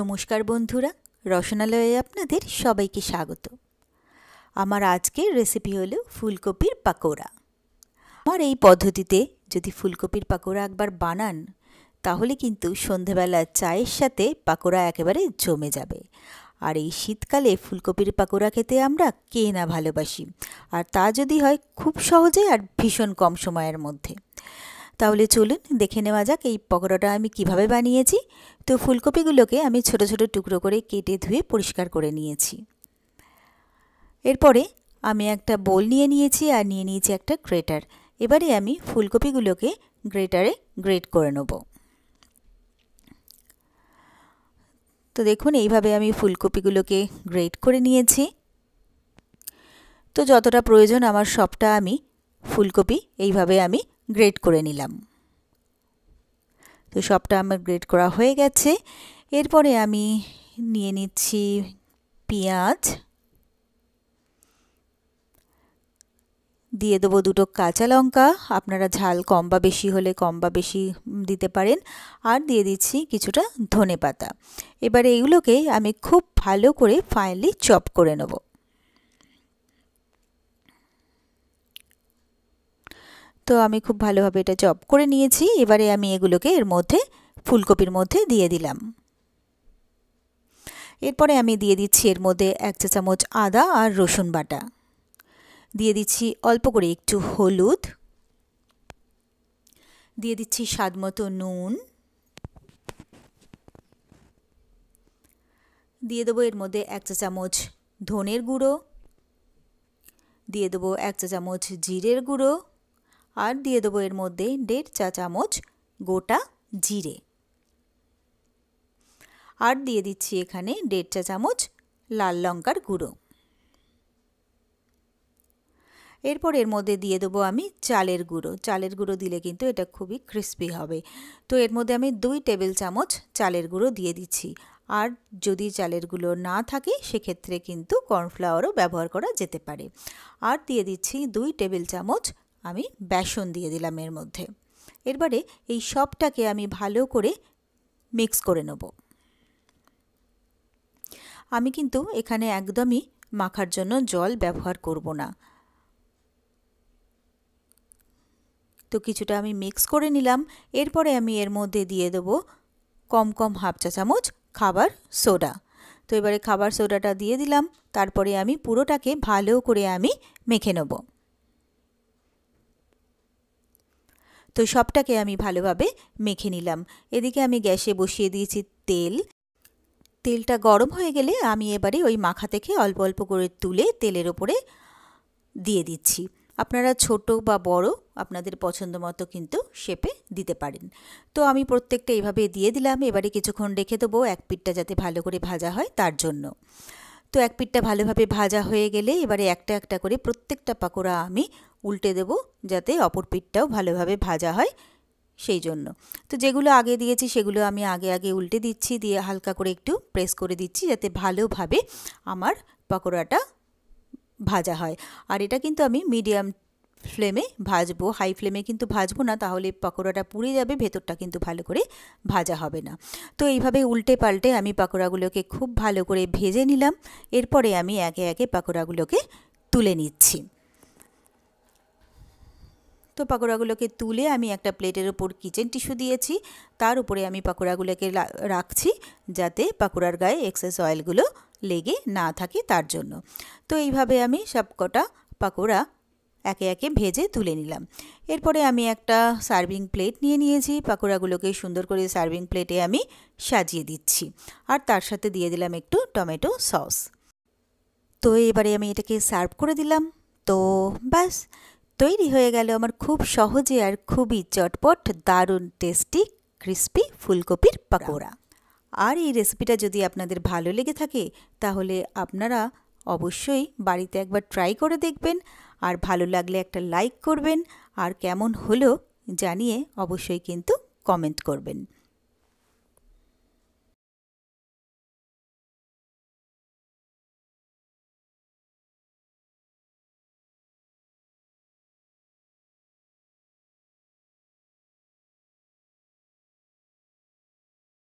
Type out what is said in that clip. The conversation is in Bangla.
নমস্কার বন্ধুরা রসনালয়ে আপনাদের সবাইকে স্বাগত আমার আজকের রেসিপি হলো ফুলকপির পাকোড়া আমার এই পদ্ধতিতে যদি ফুলকপির পাকোড়া একবার বানান তাহলে কিন্তু সন্ধেবেলা চায়ের সাথে পাকোড়া একেবারে জমে যাবে আর এই শীতকালে ফুলকপির পাকোড়া খেতে আমরা কে না ভালোবাসি আর তা যদি হয় খুব সহজে আর ভীষণ কম সময়ের মধ্যে তাহলে চলুন দেখে নেওয়া যাক এই পকোড়াটা আমি কিভাবে বানিয়েছি তো ফুলকপিগুলোকে আমি ছোট ছোট টুকরো করে কেটে ধুয়ে পরিষ্কার করে নিয়েছি এরপরে আমি একটা বোল নিয়ে নিয়েছি আর নিয়ে নিয়েছি একটা গ্রেটার এবারে আমি ফুলকপিগুলোকে গ্রেটারে গ্রেট করে নেব তো দেখুন এইভাবে আমি ফুলকপিগুলোকে গ্রেট করে নিয়েছি তো যতটা প্রয়োজন আমার সবটা আমি ফুলকপি এইভাবে আমি গ্রেড করে নিলাম তো সবটা আমার গ্রেড করা হয়ে গেছে এরপরে আমি নিয়ে নিচ্ছি পেঁয়াজ দিয়ে দেবো দুটো কাঁচা লঙ্কা আপনারা ঝাল কম বা বেশি হলে কম বা বেশি দিতে পারেন আর দিয়ে দিচ্ছি কিছুটা ধনে পাতা এবারে এগুলোকে আমি খুব ভালো করে ফাইনলি চপ করে নেবো তো আমি খুব ভালোভাবে এটা জব করে নিয়েছি এবারে আমি এগুলোকে এর মধ্যে ফুলকপির মধ্যে দিয়ে দিলাম এরপরে আমি দিয়ে দিচ্ছি এর মধ্যে এক চা চামচ আদা আর রসুন বাটা দিয়ে দিচ্ছি অল্প করে একটু হলুদ দিয়ে দিচ্ছি স্বাদ মতো নুন দিয়ে দেবো এর মধ্যে এক চা চামচ ধনের গুঁড়ো দিয়ে দেবো এক চা চামচ জিরের গুঁড়ো আর দিয়ে দেবো এর মধ্যে দেড় চা চামচ গোটা জিরে আর দিয়ে দিচ্ছি এখানে দেড় চা চামচ লাল লঙ্কার গুঁড়ো এরপর এর মধ্যে দিয়ে দেবো আমি চালের গুঁড়ো চালের গুঁড়ো দিলে কিন্তু এটা খুবই ক্রিস্পি হবে তো এর মধ্যে আমি দুই টেবিল চামচ চালের গুঁড়ো দিয়ে দিচ্ছি আর যদি চালের গুঁড়ো না থাকে সেক্ষেত্রে কিন্তু কর্নফ্লাওয়ারও ব্যবহার করা যেতে পারে আর দিয়ে দিচ্ছি দুই টেবিল চামচ আমি বেসন দিয়ে দিলাম এর মধ্যে এরবারে এই সবটাকে আমি ভালো করে মিক্স করে নেব আমি কিন্তু এখানে একদমই মাখার জন্য জল ব্যবহার করব না তো কিছুটা আমি মিক্স করে নিলাম এরপরে আমি এর মধ্যে দিয়ে দেবো কম কম হাফ চা চামচ খাবার সোডা তো এবারে খাবার সোডাটা দিয়ে দিলাম তারপরে আমি পুরোটাকে ভালো করে আমি মেখে নেবো তো সবটাকে আমি ভালোভাবে মেখে নিলাম এদিকে আমি গ্যাসে বসিয়ে দিয়েছি তেল তেলটা গরম হয়ে গেলে আমি এবারে ওই মাখা থেকে অল্প অল্প করে তুলে তেলের ওপরে দিয়ে দিচ্ছি আপনারা ছোট বা বড় আপনাদের পছন্দ মতো কিন্তু শেপে দিতে পারেন তো আমি প্রত্যেকটা এইভাবে দিয়ে দিলাম এবারে কিছুক্ষণ রেখে দেবো এক পিঠটা যাতে ভালো করে ভাজা হয় তার জন্য তো এক পিঠটা ভালোভাবে ভাজা হয়ে গেলে এবারে একটা একটা করে প্রত্যেকটা পাকোড়া আমি উল্টে দেব যাতে অপর পিঠটাও ভালোভাবে ভাজা হয় সেই জন্য তো যেগুলো আগে দিয়েছি সেগুলো আমি আগে আগে উল্টে দিচ্ছি দিয়ে হালকা করে একটু প্রেস করে দিচ্ছি যাতে ভালোভাবে আমার পকোড়াটা ভাজা হয় আর এটা কিন্তু আমি মিডিয়াম ফ্লেমে ভাজবো হাই ফ্লেমে কিন্তু ভাজবো না তাহলে পকোড়াটা পুড়ে যাবে ভেতরটা কিন্তু ভালো করে ভাজা হবে না তো এইভাবে উল্টে পাল্টে আমি পাকোড়াগুলোকে খুব ভালো করে ভেজে নিলাম এরপরে আমি একে একে পাকোড়াগুলোকে তুলে নিচ্ছি তো পাকোড়াগুলোকে তুলে আমি একটা প্লেটের ওপর কিচেন টিস্যু দিয়েছি তার উপরে আমি পাকোড়াগুলোকে রাখছি যাতে পাকোড়ার গায়ে এক্সেস অয়েলগুলো লেগে না থাকে তার জন্য তো এইভাবে আমি সবকটা পাকোড়া একে একে ভেজে তুলে নিলাম এরপরে আমি একটা সার্ভিং প্লেট নিয়ে নিয়েছি পাকোড়াগুলোকে সুন্দর করে সার্ভিং প্লেটে আমি সাজিয়ে দিচ্ছি আর তার সাথে দিয়ে দিলাম একটু টমেটো সস তো এবারে আমি এটাকে সার্ভ করে দিলাম তো ব্যাস তৈরি হয়ে গেল আমার খুব সহজে আর খুবই চটপট দারুণ টেস্টি ক্রিস্পি ফুলকপির পাকোড়া আর এই রেসিপিটা যদি আপনাদের ভালো লেগে থাকে তাহলে আপনারা অবশ্যই বাড়িতে একবার ট্রাই করে দেখবেন আর ভালো লাগলে একটা লাইক করবেন আর কেমন হলো জানিয়ে অবশ্যই কিন্তু কমেন্ট করবেন